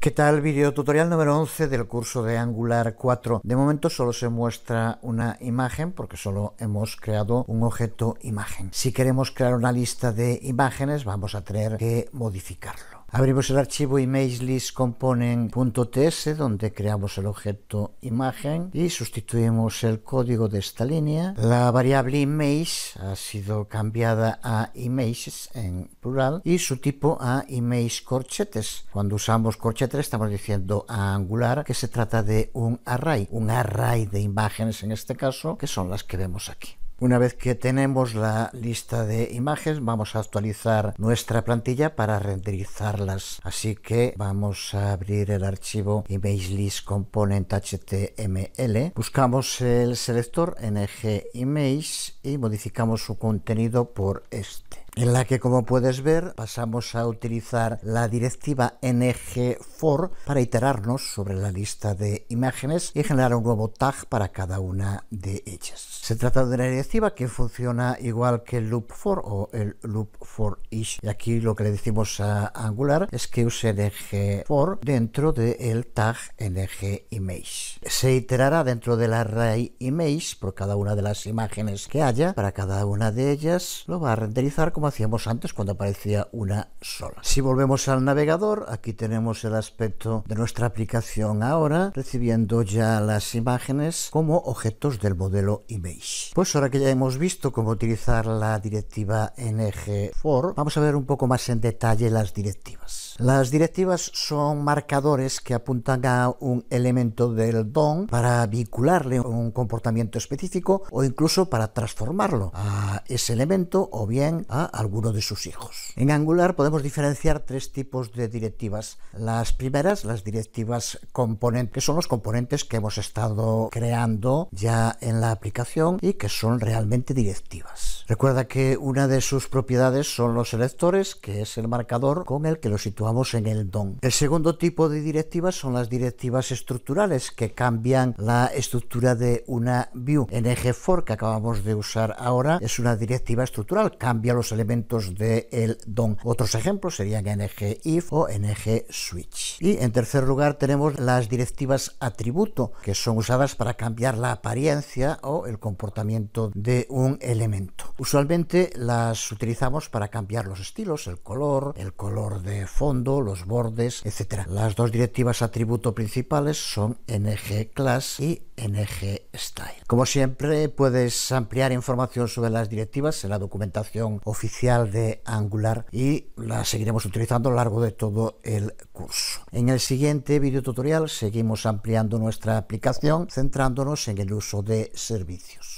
¿Qué tal? Video tutorial número 11 del curso de Angular 4. De momento solo se muestra una imagen porque solo hemos creado un objeto imagen. Si queremos crear una lista de imágenes vamos a tener que modificarlo. Abrimos el archivo imagelist.componen.ts donde creamos el objeto imagen y sustituimos el código de esta línea. La variable image ha sido cambiada a images en plural y su tipo a image corchetes. Cuando usamos corchetes estamos diciendo a angular que se trata de un array, un array de imágenes en este caso que son las que vemos aquí. Una vez que tenemos la lista de imágenes, vamos a actualizar nuestra plantilla para renderizarlas. Así que vamos a abrir el archivo ImageListComponent.html, list Buscamos el selector ng image y modificamos su contenido por este en la que como puedes ver pasamos a utilizar la directiva ng4 para iterarnos sobre la lista de imágenes y generar un nuevo tag para cada una de ellas. Se trata de una directiva que funciona igual que el loop for o el loop for ish y aquí lo que le decimos a Angular es que use ng4 dentro del tag ng-image. Se iterará dentro del array image por cada una de las imágenes que haya, para cada una de ellas lo va a renderizar hacíamos antes cuando aparecía una sola. Si volvemos al navegador, aquí tenemos el aspecto de nuestra aplicación ahora, recibiendo ya las imágenes como objetos del modelo Image. Pues ahora que ya hemos visto cómo utilizar la directiva NG4, vamos a ver un poco más en detalle las directivas. Las directivas son marcadores que apuntan a un elemento del DOM para vincularle un comportamiento específico o incluso para transformarlo a ese elemento o bien a alguno de sus hijos. En Angular podemos diferenciar tres tipos de directivas. Las primeras, las directivas componentes, que son los componentes que hemos estado creando ya en la aplicación y que son realmente directivas. Recuerda que una de sus propiedades son los selectores, que es el marcador con el que lo situamos en el DOM. El segundo tipo de directivas son las directivas estructurales, que cambian la estructura de una view. NG4, que acabamos de usar ahora, es una directiva estructural, cambia los elementos del el DOM. Otros ejemplos serían NGIF o NGSwitch. Y en tercer lugar tenemos las directivas atributo, que son usadas para cambiar la apariencia o el comportamiento de un elemento. Usualmente las utilizamos para cambiar los estilos, el color, el color de fondo, los bordes, etc. Las dos directivas atributo principales son ng class y ng style. Como siempre puedes ampliar información sobre las directivas en la documentación oficial de Angular y las seguiremos utilizando a lo largo de todo el curso. En el siguiente video tutorial seguimos ampliando nuestra aplicación centrándonos en el uso de servicios.